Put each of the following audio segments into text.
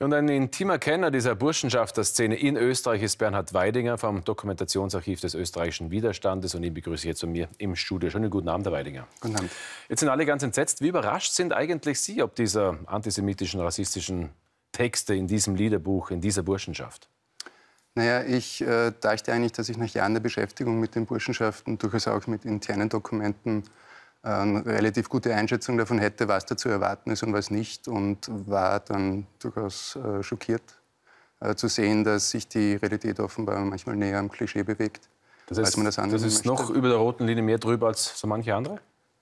Und ein intimer Kenner dieser Burschenschafter-Szene in Österreich ist Bernhard Weidinger vom Dokumentationsarchiv des österreichischen Widerstandes. Und ihn begrüße ich jetzt zu mir im Studio. Schönen guten Abend, Herr Weidinger. Guten Abend. Jetzt sind alle ganz entsetzt. Wie überrascht sind eigentlich Sie ob dieser antisemitischen, rassistischen Texte in diesem Liederbuch, in dieser Burschenschaft? Naja, ich äh, dachte eigentlich, dass ich nach Jahren der Beschäftigung mit den Burschenschaften durchaus auch mit internen Dokumenten eine ähm, relativ gute Einschätzung davon hätte, was da zu erwarten ist und was nicht. Und war dann durchaus äh, schockiert äh, zu sehen, dass sich die Realität offenbar manchmal näher am Klischee bewegt. Das heißt, als man das, das ist möchte. noch über der roten Linie mehr drüber als so manche andere?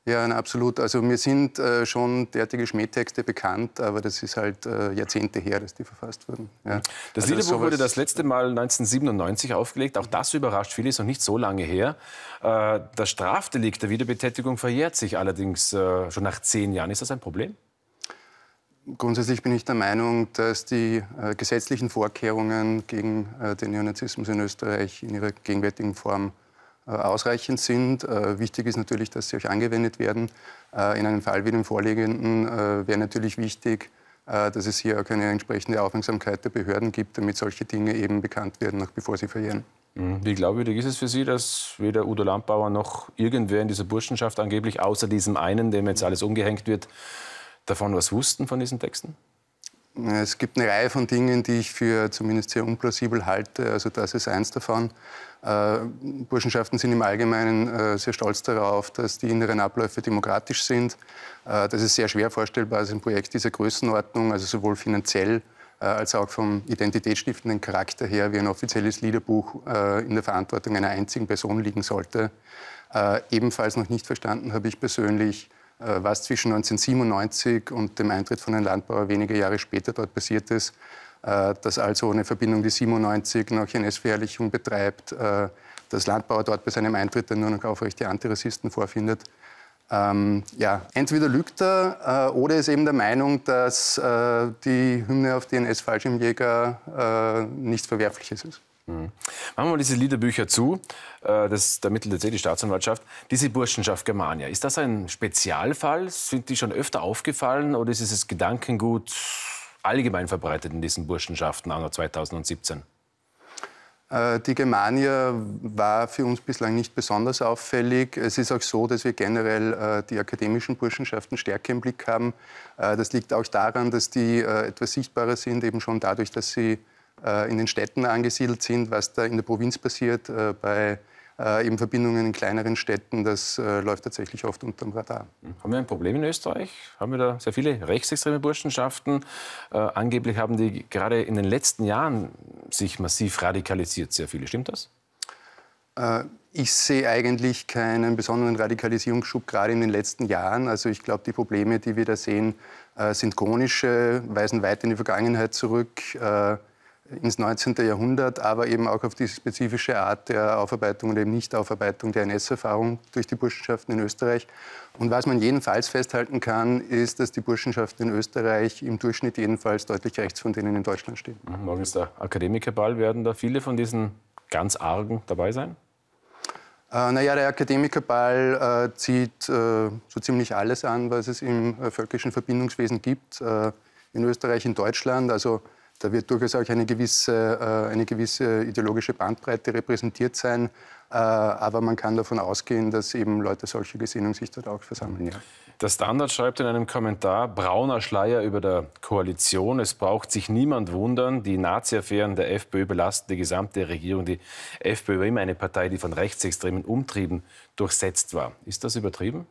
Ja, na, absolut. Also mir sind äh, schon derartige Schmähtexte bekannt, aber das ist halt äh, Jahrzehnte her, dass die verfasst wurden. Ja. Mhm. Das also Liederbuch wurde das letzte Mal 1997 aufgelegt. Auch das überrascht viele, ist noch nicht so lange her. Äh, das Strafdelikt der Wiederbetätigung verjährt sich allerdings äh, schon nach zehn Jahren. Ist das ein Problem? Grundsätzlich bin ich der Meinung, dass die äh, gesetzlichen Vorkehrungen gegen äh, den Neonazismus in Österreich in ihrer gegenwärtigen Form äh, ausreichend sind. Äh, wichtig ist natürlich, dass sie euch angewendet werden. Äh, in einem Fall wie dem vorliegenden wäre natürlich wichtig, dass es hier auch eine entsprechende Aufmerksamkeit der Behörden gibt, damit solche Dinge eben bekannt werden, noch bevor sie verjähren. Mhm. Wie glaubwürdig ist es für Sie, dass weder Udo Landbauer noch irgendwer in dieser Burschenschaft angeblich, außer diesem einen, dem jetzt alles umgehängt wird, davon was wussten von diesen Texten? Es gibt eine Reihe von Dingen, die ich für zumindest sehr unplausibel halte. Also das ist eins davon. Äh, Burschenschaften sind im Allgemeinen äh, sehr stolz darauf, dass die inneren Abläufe demokratisch sind. Äh, das ist sehr schwer vorstellbar, dass ein Projekt dieser Größenordnung, also sowohl finanziell als auch vom identitätsstiftenden Charakter her, wie ein offizielles Liederbuch in der Verantwortung einer einzigen Person liegen sollte. ebenfalls noch nicht verstanden habe ich persönlich, äh, was zwischen 1997 und dem Eintritt von Herrn Landbauer wenige Jahre später dort passiert ist, äh, dass also eine Verbindung, die 97 noch NS-Verherrlichung betreibt, äh, dass Landbauer dort bei seinem Eintritt dann nur noch aufrechte Antirassisten vorfindet. Ähm, ja, entweder lügt er äh, oder ist eben der Meinung, dass äh, die Hymne auf den S-Fallschirmjäger äh, nichts Verwerfliches ist. Mhm. Machen wir mal diese Liederbücher zu, äh, das ermittelt jetzt eh die Staatsanwaltschaft. Diese Burschenschaft Germania, ist das ein Spezialfall? Sind die schon öfter aufgefallen oder ist dieses Gedankengut allgemein verbreitet in diesen Burschenschaften, auch äh, 2017? Die Germania war für uns bislang nicht besonders auffällig. Es ist auch so, dass wir generell äh, die akademischen Burschenschaften stärker im Blick haben. Das liegt auch daran, dass die etwas sichtbarer sind, eben schon dadurch, dass sie äh, in den Städten angesiedelt sind, was da in der Provinz passiert, äh, bei äh, eben Verbindungen in kleineren Städten, das läuft tatsächlich oft unterm Radar. Haben wir ein Problem in Österreich? Haben wir da sehr viele rechtsextreme Burschenschaften? Äh, angeblich haben die gerade in den letzten Jahren sich massiv radikalisiert, sehr viele. Stimmt das? ich sehe eigentlich keinen besonderen Radikalisierungsschub gerade in den letzten Jahren. Also ich glaube, die Probleme, die wir da sehen, sind chronische, weisen weit in die Vergangenheit zurück ins 19. Jahrhundert, aber eben auch auf die spezifische Art der Aufarbeitung oder eben Nichtaufarbeitung der NS-Erfahrung durch die Burschenschaften in Österreich. Und was man jedenfalls festhalten kann, ist, dass die Burschenschaften in Österreich im Durchschnitt jedenfalls deutlich rechts von denen in Deutschland stehen. Mhm, morgen ist der Akademikerball. Werden da viele von diesen ganz Argen dabei sein? Äh, naja, der Akademikerball äh, zieht äh, so ziemlich alles an, was es im äh, völkischen Verbindungswesen gibt, äh, in Österreich, in Deutschland. Also da wird durchaus auch eine gewisse, äh, eine gewisse ideologische Bandbreite repräsentiert sein. Äh, aber man kann davon ausgehen, dass eben Leute solcher Gesinnung sich dort auch versammeln. Ja. Der Standard schreibt in einem Kommentar, brauner Schleier über der Koalition. Es braucht sich niemand wundern, die Nazi-Affären der FPÖ belasten die gesamte Regierung. Die FPÖ war immer eine Partei, die von rechtsextremen Umtrieben durchsetzt war. Ist das übertrieben?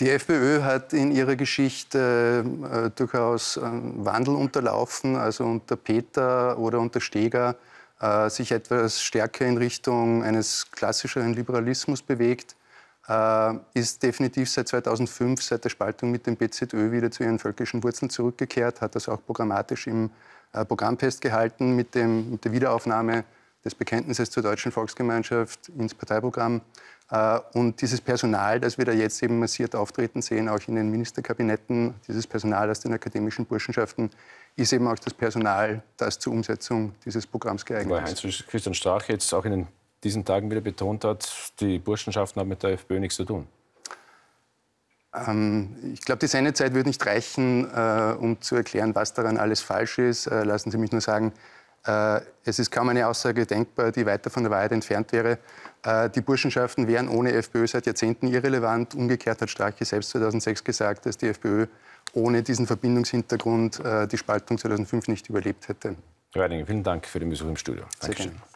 Die FPÖ hat in ihrer Geschichte äh, durchaus äh, Wandel unterlaufen, also unter Peter oder unter Steger äh, sich etwas stärker in Richtung eines klassischeren Liberalismus bewegt, äh, ist definitiv seit 2005, seit der Spaltung mit dem BZÖ wieder zu ihren völkischen Wurzeln zurückgekehrt, hat das auch programmatisch im äh, Programm festgehalten mit, dem, mit der Wiederaufnahme des Bekenntnisses zur deutschen Volksgemeinschaft ins Parteiprogramm. Äh, und dieses Personal, das wir da jetzt eben massiert auftreten sehen, auch in den Ministerkabinetten, dieses Personal aus den akademischen Burschenschaften, ist eben auch das Personal, das zur Umsetzung dieses Programms geeignet Weil ist. Heinz Christian Strache jetzt auch in diesen Tagen wieder betont hat, die Burschenschaften haben mit der FPÖ nichts zu tun. Ähm, ich glaube, die Sendezeit wird nicht reichen, äh, um zu erklären, was daran alles falsch ist. Äh, lassen Sie mich nur sagen, äh, es ist kaum eine Aussage denkbar, die weiter von der Wahrheit entfernt wäre. Äh, die Burschenschaften wären ohne FPÖ seit Jahrzehnten irrelevant. Umgekehrt hat Strache selbst 2006 gesagt, dass die FPÖ ohne diesen Verbindungshintergrund äh, die Spaltung 2005 nicht überlebt hätte. Herr Weidinger, vielen Dank für den Besuch im Studio. Dankeschön. Sehr gerne.